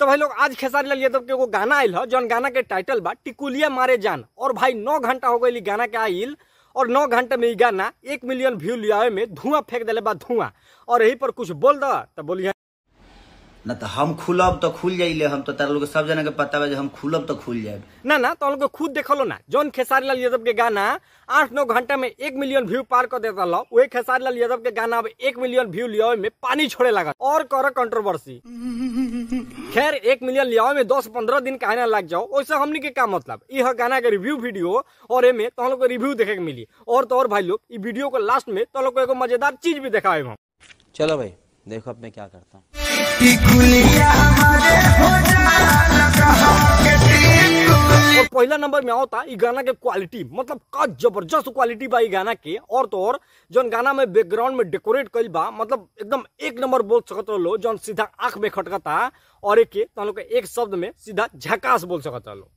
तो भाई लोग आज खेसारी लाल यादव के वो गाना आयल जो गाना के टाइटल बा टिकुलिया मारे जान और भाई नौ घंटा हो गए गाना के आईल और नौ घंटे में ये गाना एक मिलियन व्यू लिया में धुआं फेंक दिले बा धुआं और यही पर कुछ बोल दो तो बोलिए ना तो हम खुलब तो खुल जाइले हम तो तार लोग सब जना के पता है हम खुलब तो खुल जाए ना ना तो लोग खुद देख लो ना जोन खेसारी लाल यादव के गाना आठ नौ घंटा में एक मिलियन व्यू पार कर देता लो वही खेसारी लाल यादव के गाना अब एक मिलियन व्यू लिया में पानी छोड़े लगा और कर कंट्रोवर्सी खैर एक मिलियन लिया में दस पंद्रह दिन कहने लग जाओ वैसे हमने के क्या मतलब यह गाना के रिव्यू वीडियो और एमे तो लोग को रिव्यू देखे के मिली और तो और भाई लोग वीडियो को लास्ट में तो लोग को एगो मजेदार चीज भी देखा चलो भाई देखो अब मैं क्या करता हूँ पहला नंबर में आता है गाना के क्वालिटी मतलब का जबरदस्त क्वालिटी बा गाना के और तो और जो गाना में बैकग्राउंड में डेकोरेट कर बा मतलब एकदम एक नंबर बोल सकते लो जो सीधा आंख में खटकता और एक के लोग एक शब्द में सीधा झकास बोल सकते लो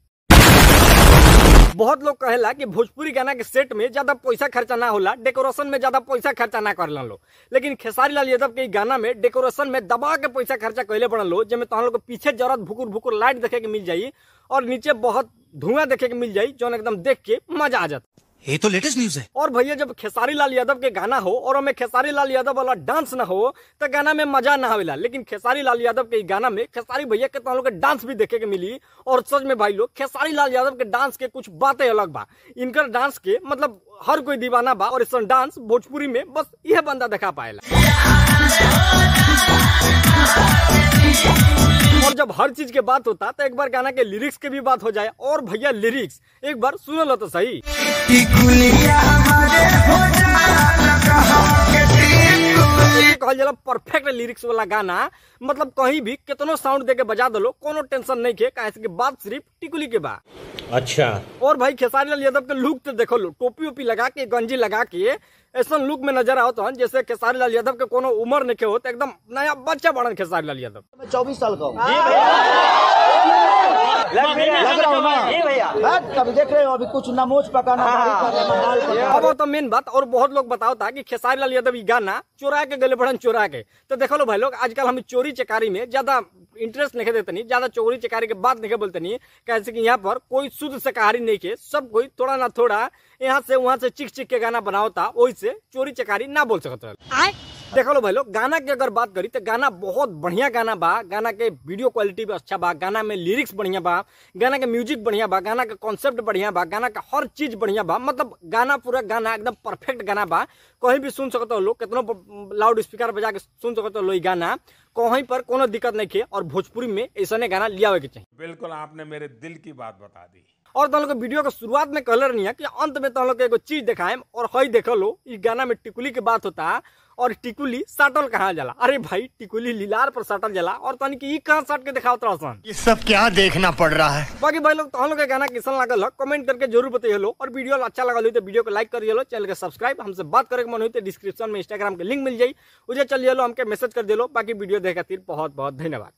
बहुत लोग कहेला कि भोजपुरी गाना के सेट में ज्यादा पैसा खर्चा ना होला डेकोरेशन में ज्यादा पैसा खर्चा ना कर लो लेकिन खेसारी लाल यादव के गाना में डेकोरेशन में दबा के पैसा खर्चा कैले पड़न लो जब तुम लोग पीछे जरूरत भुकुर भुकुर लाइट देखे के मिल जाये और नीचे बहुत धुआं देखे के मिल जाये जो एकदम देख के मजा आ जाता ये तो लेटेस्ट न्यूज है और भैया जब खेसारी लाल यादव के गाना हो और हमें खेसारी लाल यादव वाला डांस ना हो तो गाना में मजा ना आवेला लेकिन खेसारी लाल यादव के गाना में खेसारी भैया के तुम तो लोग डांस भी देखे के मिली और सच में भाई लोग खेसारी लाल यादव के डांस के कुछ बातें अलग बा इनकर डांस के मतलब हर कोई दीवाना बा और इस डांस भोजपुरी में बस यह बंदा देखा पाएगा और जब हर चीज के बात होता तो एक बार गाना के लिरिक्स के भी बात हो जाए और भैया लिरिक्स एक बार सुन लो तो सही कहल जला परफेक्ट लिरिक्स वाला गाना मतलब कहीं भी कितनो साउंड दे के बजा दलो कोनो टेंशन नहीं के काहे के बात सिर्फ टिकुली के बा अच्छा और भाई खेसारी लाल यादव के लुक तो देखो लो टोपी ओपी लगा के गंजी लगा के ऐसा लुक में नजर आओ तो हन हाँ, जैसे खेसारी लाल यादव के कोनो उम्र नहीं के हो तो एकदम नया बच्चा बनन खेसारी लाल यादव मैं चौबीस साल का हूँ देख रहे हो अभी कुछ नमोज पकाना हाँ। अब तो मेन बात और बहुत लोग बताओ था कि खेसारी लाल यादव गाना चुरा के गले बढ़न चुरा के तो देखो लो भाई लोग आजकल हम चोरी चकारी में ज्यादा इंटरेस्ट नहीं देते नहीं ज्यादा चोरी चकारी के बात नहीं बोलते नहीं कैसे कि यहाँ पर कोई शुद्ध शाकाहारी नहीं के सब कोई थोड़ा ना थोड़ा यहाँ से वहाँ से चिक चिक के गाना बनाओ था वही से चोरी चकारी ना बोल सकते देख लो भाई लोग गाना की अगर बात करी तो गाना बहुत बढ़िया गाना बा गाना के वीडियो क्वालिटी भी अच्छा बा गाना में लिरिक्स बढ़िया बा गाना के म्यूजिक बढ़िया बा गाना का कॉन्सेप्ट बढ़िया बा गाना का हर चीज बढ़िया बा मतलब गाना पूरा गाना एकदम परफेक्ट गाना बा कहीं भी सुन सकते हो लोग कितना लाउड स्पीकर बजा के सुन सकते हो लोग गाना कहीं पर कोनो दिक्कत नहीं है और भोजपुरी में ऐसा गाना लिया के चाहिए बिल्कुल आपने मेरे दिल की बात बता दी और तुम तो लोग वीडियो के शुरुआत में कहल रही है कि अंत में तुम तो लोग के एगो चीज दिखाए और हई देख लो इस गाना में टिकुली की बात होता है और टिकुली साटल कहाँ जला अरे भाई टिकुली लीलार पर साटल जला और तन तो की कहाँ साट के दिखाओ सन ये सब क्या देखना पड़ रहा है बाकी भाई लोग तुम लोग के गाना किसान लगल कमेंट करके जरूर बताइए लो और वीडियो अच्छा लगा हुई तो वीडियो को लाइक करिए लो चैनल के सब्सक्राइब हमसे बात करे मन हुई तो डिस्क्रिप्शन में इंस्टाग्राम के लिंक मिल जाए उसे चलिए लो हमके मैसेज कर दे लो बाकी वीडियो देखा बहुत बहुत धन्यवाद